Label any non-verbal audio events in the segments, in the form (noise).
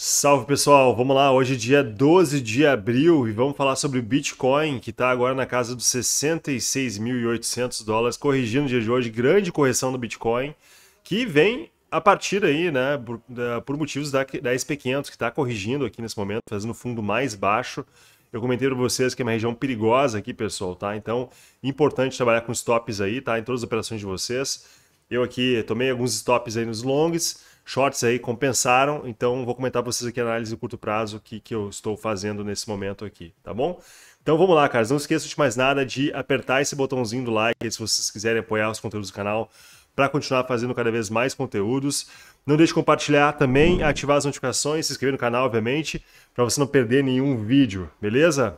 Salve pessoal, vamos lá. Hoje é dia 12 de abril e vamos falar sobre o Bitcoin, que está agora na casa dos 66.800 dólares, corrigindo o dia de hoje, grande correção do Bitcoin, que vem a partir aí, né, por, da, por motivos da, da SP500, que está corrigindo aqui nesse momento, fazendo o fundo mais baixo. Eu comentei para vocês que é uma região perigosa aqui, pessoal, tá? Então, importante trabalhar com stops aí, tá? Em todas as operações de vocês. Eu aqui tomei alguns stops aí nos longs, shorts aí compensaram, então vou comentar para vocês aqui a análise de curto prazo que, que eu estou fazendo nesse momento aqui, tá bom? Então vamos lá, caras, não esqueçam de mais nada de apertar esse botãozinho do like se vocês quiserem apoiar os conteúdos do canal para continuar fazendo cada vez mais conteúdos. Não deixe de compartilhar também, ativar as notificações, se inscrever no canal, obviamente, para você não perder nenhum vídeo, beleza?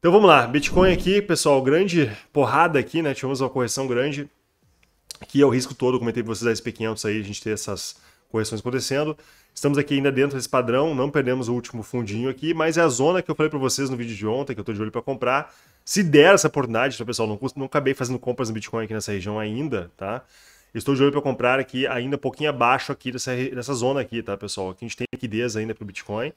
Então vamos lá, Bitcoin aqui, pessoal, grande porrada aqui, né? Tivemos uma correção grande que é o risco todo, comentei para vocês a SP500 aí, a gente ter essas correções acontecendo. Estamos aqui ainda dentro desse padrão, não perdemos o último fundinho aqui, mas é a zona que eu falei para vocês no vídeo de ontem, que eu estou de olho para comprar. Se der essa oportunidade, tá, pessoal, não, não acabei fazendo compras no Bitcoin aqui nessa região ainda, tá? Estou de olho para comprar aqui ainda um pouquinho abaixo aqui dessa, dessa zona aqui, tá, pessoal? Aqui a gente tem liquidez ainda para o Bitcoin.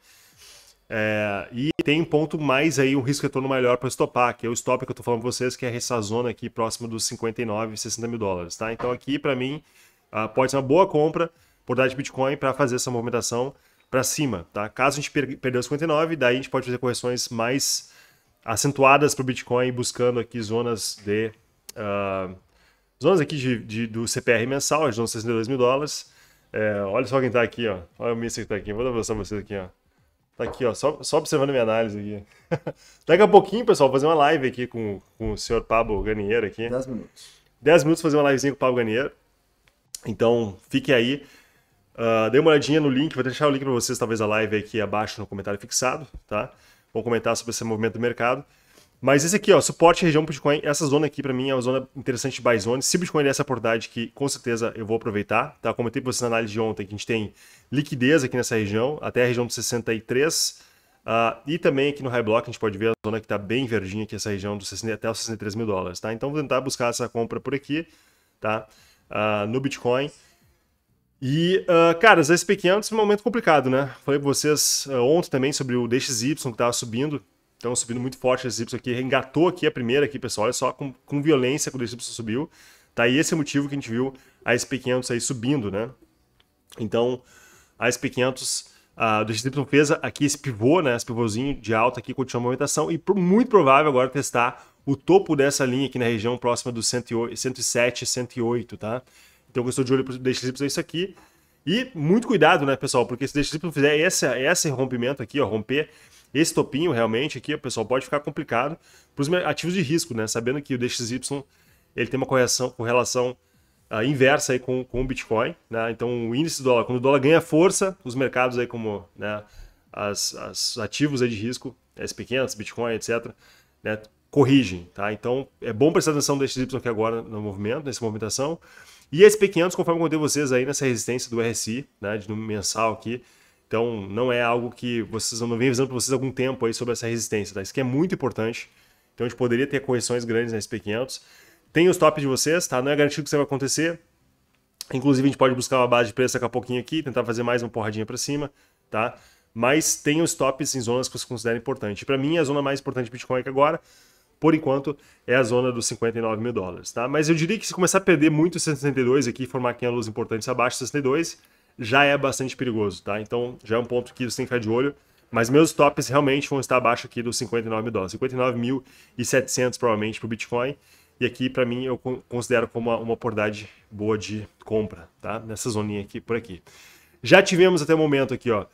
É, e tem um ponto mais aí, um risco retorno melhor para estopar, que é o stop que eu estou falando para vocês, que é essa zona aqui próxima dos 59, 60 mil dólares, tá? Então aqui, para mim, ah, pode ser uma boa compra por dar de Bitcoin para fazer essa movimentação para cima, tá? Caso a gente per perder os 59, daí a gente pode fazer correções mais acentuadas para o Bitcoin, buscando aqui zonas de... Uh, zonas aqui de, de, do CPR mensal, as zonas de 62 mil dólares. É, olha só quem está aqui, ó. Olha o Mister que está aqui. Vou dar para vocês aqui, ó. Tá aqui, ó, só, só observando minha análise aqui. (laughs) Daqui a pouquinho, pessoal, vou fazer uma live aqui com, com o senhor Pablo Ganieiro aqui. 10 minutos. 10 minutos fazer uma livezinha com o Pablo Ganieiro. Então, fique aí. Uh, dê uma olhadinha no link, vou deixar o link para vocês, talvez, a live aqui abaixo no comentário fixado, tá? Vou comentar sobre esse movimento do mercado. Mas esse aqui, ó, suporte região Bitcoin, essa zona aqui para mim é uma zona interessante de buy zone. Se Bitcoin der essa oportunidade que com certeza eu vou aproveitar, tá? Comentei para vocês na análise de ontem que a gente tem liquidez aqui nessa região, até a região dos 63, uh, ah, e também aqui no High Block a gente pode ver a zona que está bem verdinha aqui, essa região dos 60, até os 63 mil dólares, tá? Então vou tentar buscar essa compra por aqui, tá? Uh, no Bitcoin. E, uh, cara, os SP500 é um momento complicado, né? Falei pra vocês uh, ontem também sobre o DXY que tava subindo, então subindo muito forte esse Y aqui, engatou aqui a primeira aqui, pessoal, olha só com, com violência quando esse Y subiu. Tá, e esse é o motivo que a gente viu a SP500 aí subindo, né? Então, a SP500 uh, do XY fez aqui esse pivô, né? Esse pivôzinho de alta aqui, continua a movimentação e por, muito provável agora testar o topo dessa linha aqui na região próxima do 108, 107, 108, tá? Então, eu estou de olho para o DXY isso aqui. E muito cuidado, né, pessoal? Porque se DXY fizer esse, esse rompimento aqui, ó, romper esse topinho realmente aqui, pessoal, pode ficar complicado para os ativos de risco, né? Sabendo que o DXY ele tem uma correção com relação uh, inversa aí com, com o Bitcoin, né? Então o índice do dólar, quando o dólar ganha força, os mercados aí como né, as, as ativos aí de risco, SP500, Bitcoin, etc., né, corrigem, tá? Então é bom prestar atenção no DXY aqui agora no movimento, nessa movimentação. E esse P500, conforme eu contei vocês aí nessa resistência do RSI, né, de número mensal aqui, então não é algo que vocês não vem avisando para vocês há algum tempo aí sobre essa resistência, tá? Isso que é muito importante. Então a gente poderia ter correções grandes nesse P500. Tem os tops de vocês, tá? Não é garantido que isso vai acontecer. Inclusive a gente pode buscar uma base de preço daqui a pouquinho aqui, tentar fazer mais uma porradinha para cima, tá? Mas tem os tops em zonas que você considera importante. Para mim, a zona mais importante do Bitcoin é que agora por enquanto, é a zona dos 59 mil dólares, tá? Mas eu diria que se começar a perder muito 62 aqui, formar aqui uma é luz importante abaixo de 62, já é bastante perigoso, tá? Então, já é um ponto que você tem que ficar de olho. Mas meus tops realmente vão estar abaixo aqui dos 59 mil dólares. 59.700 provavelmente para o Bitcoin. E aqui, para mim, eu considero como uma, uma oportunidade boa de compra, tá? Nessa zoninha aqui, por aqui. Já tivemos até o momento aqui, ó.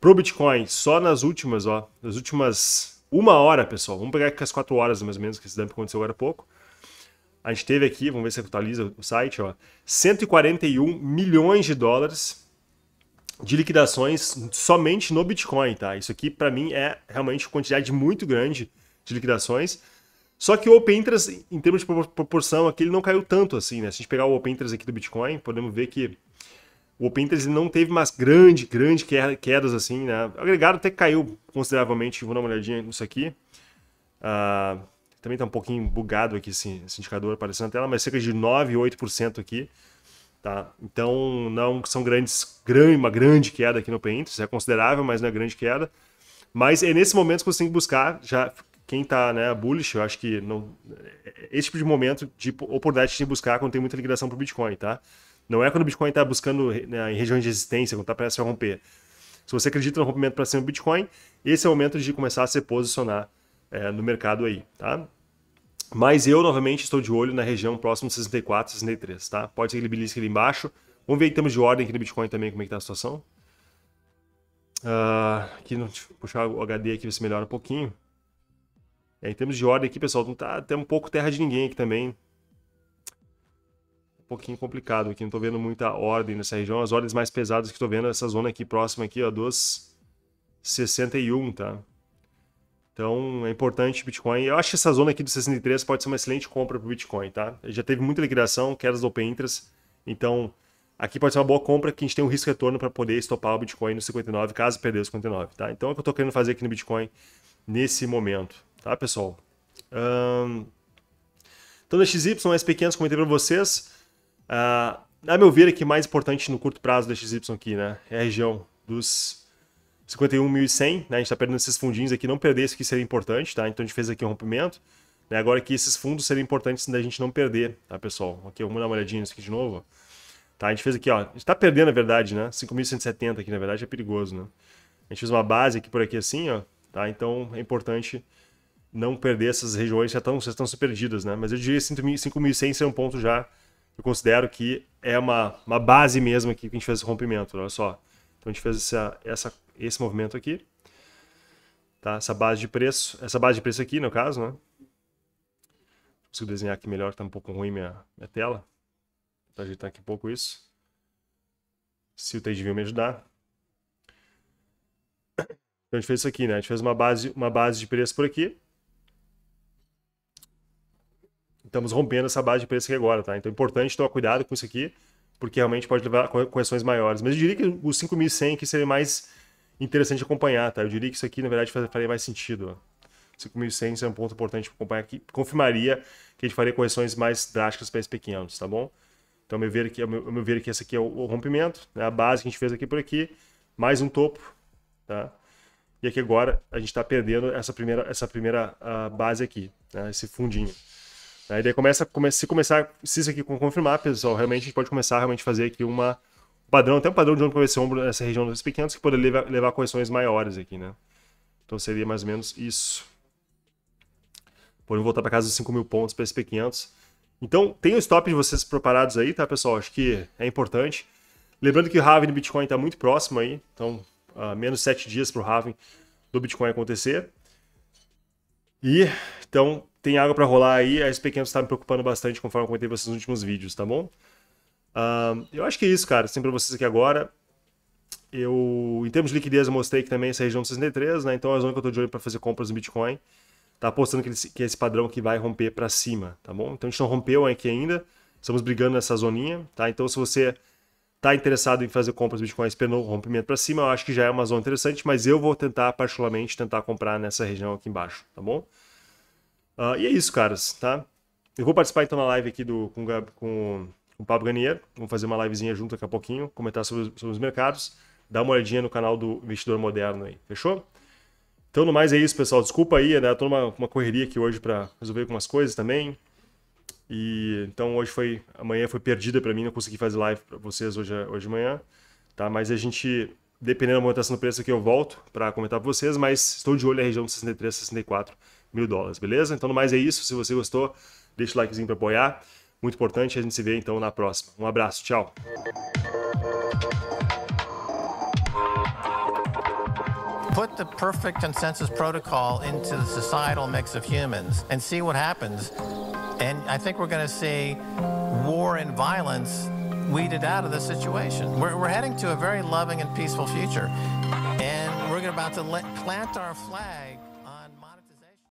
Pro Bitcoin, só nas últimas, ó, nas últimas uma hora, pessoal. Vamos pegar aqui as quatro horas, mais ou menos, que esse dump aconteceu agora há pouco. A gente teve aqui, vamos ver se atualiza o site, ó, 141 milhões de dólares de liquidações somente no Bitcoin, tá? Isso aqui, para mim, é realmente uma quantidade muito grande de liquidações. Só que o Open Interest, em termos de proporção aqui, ele não caiu tanto assim, né? Se a gente pegar o Open Interest aqui do Bitcoin, podemos ver que o Open Interest não teve mais grande, grande quedas assim, né? O agregado até caiu consideravelmente. Vou dar uma olhadinha nisso aqui. Uh, também está um pouquinho bugado aqui esse, esse, indicador aparecendo na tela, mas cerca de 9, 8% aqui. Tá? Então, não são grandes, grande, uma grande queda aqui no Open Interest. É considerável, mas não é grande queda. Mas é nesse momento que você tem que buscar, já quem está né, bullish, eu acho que não, é, é esse tipo de momento de oportunidade de buscar quando tem muita liquidação para o Bitcoin, tá? Não é quando o Bitcoin está buscando né, em regiões de resistência, quando está prestes a romper. Se você acredita no rompimento para cima do Bitcoin, esse é o momento de começar a se posicionar é, no mercado aí, tá? Mas eu, novamente, estou de olho na região próximo 64, 63, tá? Pode ser que ele belisque ali embaixo. Vamos ver em termos de ordem aqui no Bitcoin também como é que tá a situação. Uh, aqui, no, puxar o HD aqui, ver se melhora um pouquinho. É, em termos de ordem aqui, pessoal, não tá Tem um pouco terra de ninguém aqui também pouquinho complicado aqui. Não tô vendo muita ordem nessa região. As ordens mais pesadas que tô vendo é essa zona aqui próxima aqui, ó, dos 61, tá? Então é importante Bitcoin. Eu acho que essa zona aqui dos 63 pode ser uma excelente compra para o Bitcoin, tá? Já teve muita liquidação, quedas do Open Interest. Então aqui pode ser uma boa compra que a gente tem um risco retorno para poder estopar o Bitcoin no 59, caso perder os 59, tá? Então é o que eu tô querendo fazer aqui no Bitcoin nesse momento, tá, pessoal? Um... Então, da XY, SP500, comentei para vocês. Uh, a meu ver, a é que mais importante no curto prazo da XY aqui, né? É a região dos 51.100, né? A gente está perdendo esses fundinhos aqui, não perder isso aqui seria importante, tá? Então a gente fez aqui um rompimento. Né? Agora que esses fundos seriam importantes da gente não perder, tá, pessoal? Aqui, vamos dar uma olhadinha nisso aqui de novo. Tá, a gente fez aqui, ó. A gente tá perdendo, na verdade, né? 5.170 aqui, na verdade, é perigoso, né? A gente fez uma base aqui por aqui assim, ó. Tá? Então é importante não perder essas regiões, já estão, já estão perdidas, né? Mas eu diria 5.100 ser um ponto já eu considero que é uma, uma base mesmo aqui que a gente fez o rompimento, olha só. Então a gente fez essa, essa, esse movimento aqui, tá? Essa base de preço, essa base de preço aqui no caso, né? Consigo desenhar aqui melhor, tá um pouco ruim minha, minha tela. Vou ajeitar aqui um pouco isso. Se o viu me ajudar. Então a gente fez isso aqui, né? A gente fez uma base, uma base de preço por aqui estamos rompendo essa base de preço aqui agora, tá? Então é importante tomar cuidado com isso aqui, porque realmente pode levar a correções maiores. Mas eu diria que os 5.100 que seria mais interessante acompanhar, tá? Eu diria que isso aqui, na verdade, faria mais sentido. 5.100 é um ponto importante para acompanhar aqui. Confirmaria que a gente faria correções mais drásticas para SP500, tá bom? Então, ao meu ver aqui, meu, meu ver aqui esse aqui é o, o rompimento, né? a base que a gente fez aqui por aqui, mais um topo, tá? E aqui agora a gente está perdendo essa primeira, essa primeira uh, base aqui, né? esse fundinho. Aí daí começa, come, se começar, se isso aqui confirmar, pessoal, realmente a gente pode começar a realmente fazer aqui uma padrão, até um padrão de ombro para esse ombro nessa região dos SP500 que poderia levar, levar correções maiores aqui, né? Então seria mais ou menos isso. Podemos voltar para casa dos 5 mil pontos para SP500. Então, tem o stop de vocês preparados aí, tá, pessoal? Acho que é importante. Lembrando que o halving do Bitcoin está muito próximo aí, então, uh, menos 7 dias para o halving do Bitcoin acontecer. E, então, tem água para rolar aí. A SP500 tá me preocupando bastante, conforme eu comentei vocês nos últimos vídeos, tá bom? Uh, eu acho que é isso, cara. Sempre assim, pra vocês aqui agora. Eu, em termos de liquidez, eu mostrei que também essa região de 63, né? Então é a zona que eu tô de olho para fazer compras no Bitcoin. Tá apostando que, que é esse padrão que vai romper para cima, tá bom? Então a gente não rompeu aqui ainda. Estamos brigando nessa zoninha, tá? Então se você tá interessado em fazer compras de Bitcoin esperando o rompimento para cima, eu acho que já é uma zona interessante, mas eu vou tentar particularmente tentar comprar nessa região aqui embaixo, tá bom? Uh, e é isso, caras, tá? Eu vou participar então na live aqui do, com, com, com o Pablo Ganier. Vamos fazer uma livezinha junto daqui a pouquinho, comentar sobre, sobre os mercados. Dá uma olhadinha no canal do Investidor Moderno aí, fechou? Então, no mais é isso, pessoal. Desculpa aí, né? tô numa uma correria aqui hoje para resolver algumas coisas também. E então hoje foi, amanhã foi perdida para mim, não consegui fazer live para vocês hoje, hoje de manhã, tá? Mas a gente, dependendo da movimentação do preço aqui, eu volto para comentar para vocês, mas estou de olho na região de 63, 64 mil dólares, beleza? Então, no mais é isso. Se você gostou, deixa o likezinho para apoiar. Muito importante, a gente se vê então na próxima. Um abraço, tchau! put the perfect consensus protocol into the societal mix of humans and see what happens. And I think we're going to see war and violence weeded out of the situation. We're, we're heading to a very loving and peaceful future. And we're about to plant our flag.